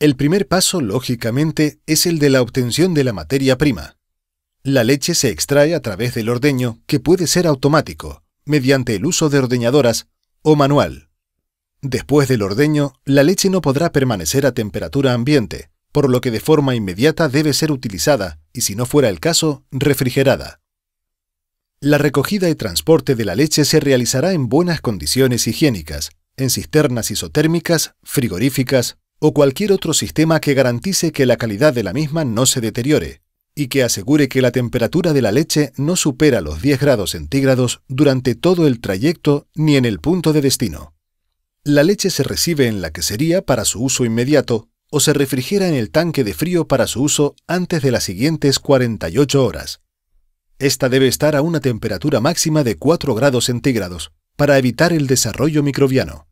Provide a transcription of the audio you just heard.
El primer paso, lógicamente, es el de la obtención de la materia prima. La leche se extrae a través del ordeño, que puede ser automático, mediante el uso de ordeñadoras, o manual. Después del ordeño, la leche no podrá permanecer a temperatura ambiente, por lo que de forma inmediata debe ser utilizada y si no fuera el caso, refrigerada. La recogida y transporte de la leche se realizará en buenas condiciones higiénicas, en cisternas isotérmicas, frigoríficas, o cualquier otro sistema que garantice que la calidad de la misma no se deteriore y que asegure que la temperatura de la leche no supera los 10 grados centígrados durante todo el trayecto ni en el punto de destino. La leche se recibe en la quesería para su uso inmediato o se refrigera en el tanque de frío para su uso antes de las siguientes 48 horas. Esta debe estar a una temperatura máxima de 4 grados centígrados para evitar el desarrollo microbiano.